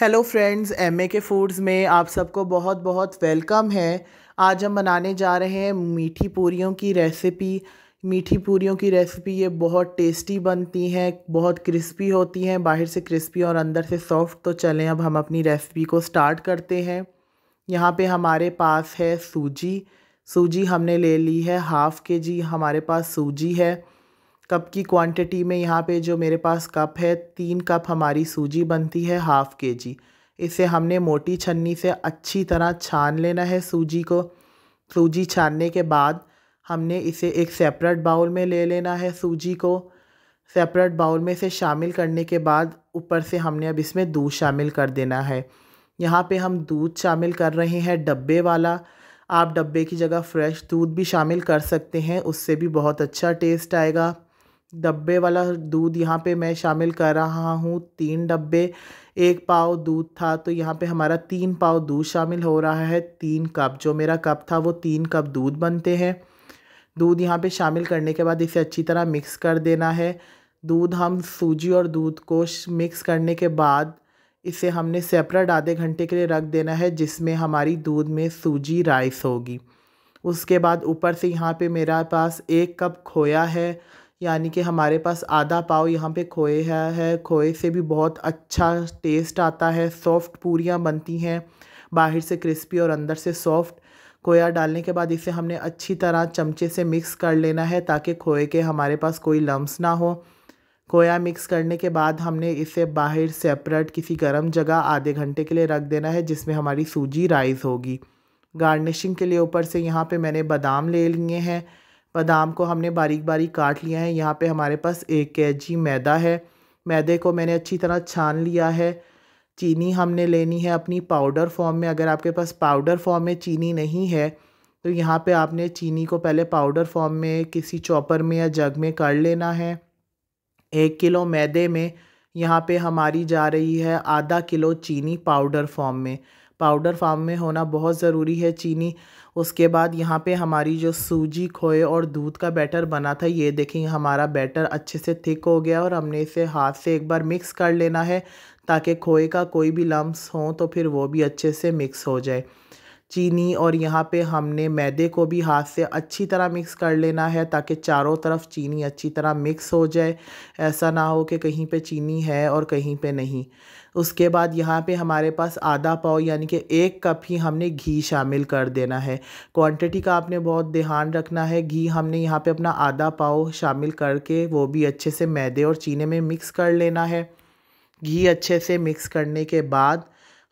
hello friends M K foods में आप सबको बहुत बहुत वेलकम है आज हम बनाने जा रहे हैं मीठी पूरियों की रेसिपी मीठी पूरियों की रेसिपी ये बहुत टेस्टी बनती हैं बहुत क्रिस्पी होती हैं बाहर से क्रिस्पी और अंदर से सॉफ्ट तो चलें अब हम अपनी रेसिपी को स्टार्ट करते हैं यहाँ पे हमारे पास है सूजी सूजी हमने ले ली है हाफ़ के जी हमारे पास सूजी है कप की क्वांटिटी में यहाँ पे जो मेरे पास कप है तीन कप हमारी सूजी बनती है हाफ़ के जी इसे हमने मोटी छन्नी से अच्छी तरह छान लेना है सूजी को सूजी छानने के बाद हमने इसे एक सेपरेट बाउल में ले लेना है सूजी को सेपरेट बाउल में से शामिल करने के बाद ऊपर से हमने अब इसमें दूध शामिल कर देना है यहाँ पे हम दूध शामिल कर रहे हैं डब्बे वाला आप डब्बे की जगह फ्रेश दूध भी शामिल कर सकते हैं उससे भी बहुत अच्छा टेस्ट आएगा डब्बे वाला दूध यहाँ पे मैं शामिल कर रहा हूँ तीन डब्बे एक पाव दूध था तो यहाँ पे हमारा तीन पाव दूध शामिल हो रहा है तीन कप जो मेरा कप था वो तीन कप दूध बनते हैं दूध यहाँ पे शामिल करने के बाद इसे अच्छी तरह मिक्स कर देना है दूध हम सूजी और दूध को मिक्स करने के बाद इसे हमने सेपरेट आधे घंटे के लिए रख देना है जिसमें हमारी दूध में सूजी राइस होगी उसके बाद ऊपर से यहाँ पे मेरा पास एक कप खोया है यानी कि हमारे पास आधा पाव यहाँ पे खोए है, है खोए से भी बहुत अच्छा टेस्ट आता है सॉफ्ट पूरियाँ बनती हैं बाहर से क्रिस्पी और अंदर से सॉफ्ट खोया डालने के बाद इसे हमने अच्छी तरह चमचे से मिक्स कर लेना है ताकि खोए के हमारे पास कोई लम्स ना हो खोया मिक्स करने के बाद हमने इसे बाहर सेपरेट किसी गर्म जगह आधे घंटे के लिए रख देना है जिसमें हमारी सूजी राइज होगी गार्निशिंग के लिए ऊपर से यहाँ पे मैंने बादाम ले लिए हैं बादाम को हमने बारीक बारीक काट लिया है यहाँ पे हमारे पास एक के जी मैदा है मैदे को मैंने अच्छी तरह छान लिया है चीनी हमने लेनी है अपनी पाउडर फॉर्म में अगर आपके पास पाउडर फॉर्म में चीनी नहीं है तो यहाँ पे आपने चीनी को पहले पाउडर फॉर्म में किसी चॉपर में या जग में कर लेना है एक किलो मैदे में यहाँ पे हमारी जा रही है आधा किलो चीनी पाउडर फॉर्म में पाउडर फॉर्म में होना बहुत ज़रूरी है चीनी उसके बाद यहाँ पे हमारी जो सूजी खोए और दूध का बैटर बना था ये देखें हमारा बैटर अच्छे से थिक हो गया और हमने इसे हाथ से एक बार मिक्स कर लेना है ताकि खोए का कोई भी लम्ब हो तो फिर वो भी अच्छे से मिक्स हो जाए चीनी और यहाँ पे हमने मैदे को भी हाथ से अच्छी तरह मिक्स कर लेना है ताकि चारों तरफ चीनी अच्छी तरह मिक्स हो जाए ऐसा ना हो कि कहीं पे चीनी है और कहीं पे नहीं उसके बाद यहाँ पे हमारे पास आधा पाव यानी कि एक कप ही हमने घी शामिल कर देना है क्वांटिटी का आपने बहुत ध्यान रखना है घी हमने यहाँ पे अपना आधा पाव शामिल करके वो भी अच्छे से मैदे और चीने में मिक्स कर लेना है घी अच्छे से मिक्स करने के बाद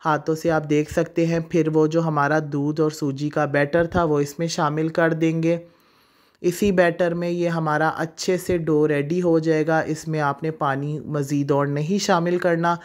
हाथों से आप देख सकते हैं फिर वो जो हमारा दूध और सूजी का बैटर था वो इसमें शामिल कर देंगे इसी बैटर में ये हमारा अच्छे से डो रेडी हो जाएगा इसमें आपने पानी मज़ीद और नहीं शामिल करना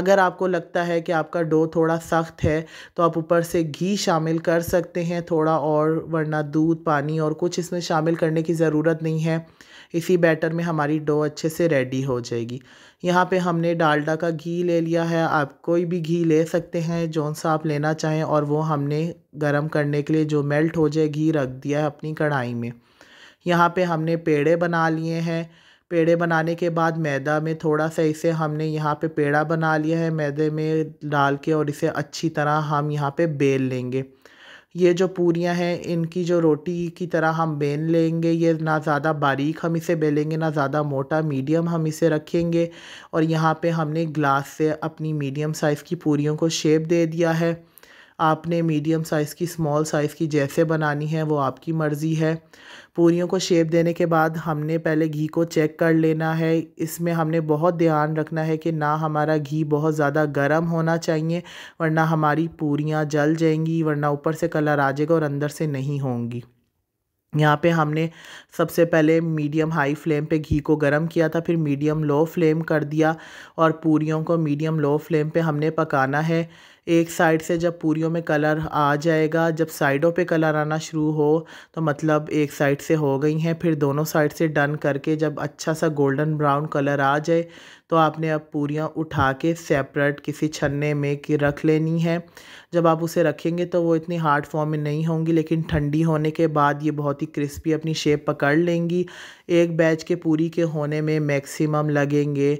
अगर आपको लगता है कि आपका डो थोड़ा सख्त है तो आप ऊपर से घी शामिल कर सकते हैं थोड़ा और वरना दूध पानी और कुछ इसमें शामिल करने की ज़रूरत नहीं है इसी बैटर में हमारी डो अच्छे से रेडी हो जाएगी यहाँ पे हमने डालडा का घी ले लिया है आप कोई भी घी ले सकते हैं जौन सा आप लेना चाहें और वो हमने गरम करने के लिए जो मेल्ट हो जाए घी रख दिया है अपनी कढ़ाई में यहाँ पे हमने पेड़े बना लिए हैं पेड़े बनाने के बाद मैदा में थोड़ा सा इसे हमने यहाँ पे पेड़ा बना लिया है मैदे में डाल के और इसे अच्छी तरह हम यहाँ पे बेल लेंगे ये जो पूरियाँ हैं इनकी जो रोटी की तरह हम बेल लेंगे ये ना ज़्यादा बारीक हम इसे बेलेंगे ना ज़्यादा मोटा मीडियम हम इसे रखेंगे और यहाँ पे हमने ग्लास से अपनी मीडियम साइज़ की पूरियों को शेप दे दिया है आपने मीडियम साइज़ की स्मॉल साइज़ की जैसे बनानी है वो आपकी मर्ज़ी है पूरियों को शेप देने के बाद हमने पहले घी को चेक कर लेना है इसमें हमने बहुत ध्यान रखना है कि ना हमारा घी बहुत ज़्यादा गर्म होना चाहिए वरना हमारी पूरियाँ जल जाएंगी वरना ऊपर से कलर आ जाएगा और अंदर से नहीं होंगी यहाँ पे हमने सबसे पहले मीडियम हाई फ्लेम पे घी को गरम किया था फिर मीडियम लो फ्लेम कर दिया और पूरियों को मीडियम लो फ्लेम पे हमने पकाना है एक साइड से जब पूरियों में कलर आ जाएगा जब साइडों पे कलर आना शुरू हो तो मतलब एक साइड से हो गई हैं फिर दोनों साइड से डन करके जब अच्छा सा गोल्डन ब्राउन कलर आ जाए तो आपने अब पूरियाँ उठा के सेपरेट किसी छन्ने में कि रख लेनी है जब आप उसे रखेंगे तो वो इतनी हार्ड फॉर्म में नहीं होंगी लेकिन ठंडी होने के बाद ये बहुत ही क्रिस्पी अपनी शेप पकड़ लेंगी एक बैच के पूरी के होने में मैक्सिमम लगेंगे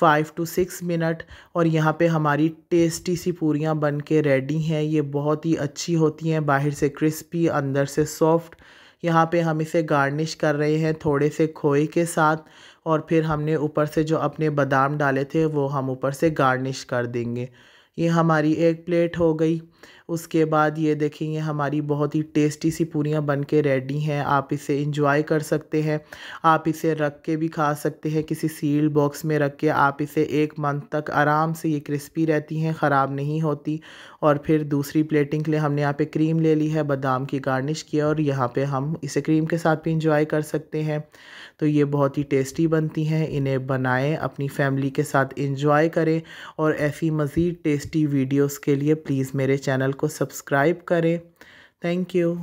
फ़ाइव टू सिक्स मिनट और यहाँ पे हमारी टेस्टी सी पूरियाँ बन के रेडी हैं ये बहुत ही अच्छी होती हैं बाहर से क्रिस्पी अंदर से सॉफ्ट यहाँ पे हम इसे गार्निश कर रहे हैं थोड़े से खोए के साथ और फिर हमने ऊपर से जो अपने बादाम डाले थे वो हम ऊपर से गार्निश कर देंगे ये हमारी एक प्लेट हो गई उसके बाद ये देखेंगे हमारी बहुत ही टेस्टी सी पूरियाँ बन के रेडी हैं आप इसे इंजॉय कर सकते हैं आप इसे रख के भी खा सकते हैं किसी सील बॉक्स में रख के आप इसे एक मंथ तक आराम से ये क्रिस्पी रहती हैं ख़राब नहीं होती और फिर दूसरी प्लेटिंग के लिए हमने यहाँ पे क्रीम ले ली है बादाम की गार्निश किया और यहाँ पर हम इसे क्रीम के साथ भी इंजॉय कर सकते हैं तो ये बहुत ही टेस्टी बनती हैं इन्हें बनाएँ अपनी फैमिली के साथ इंजॉय करें और ऐसी मज़ीद टेस्टी वीडियोज़ के लिए प्लीज़ मेरे चैनल को सब्सक्राइब करें थैंक यू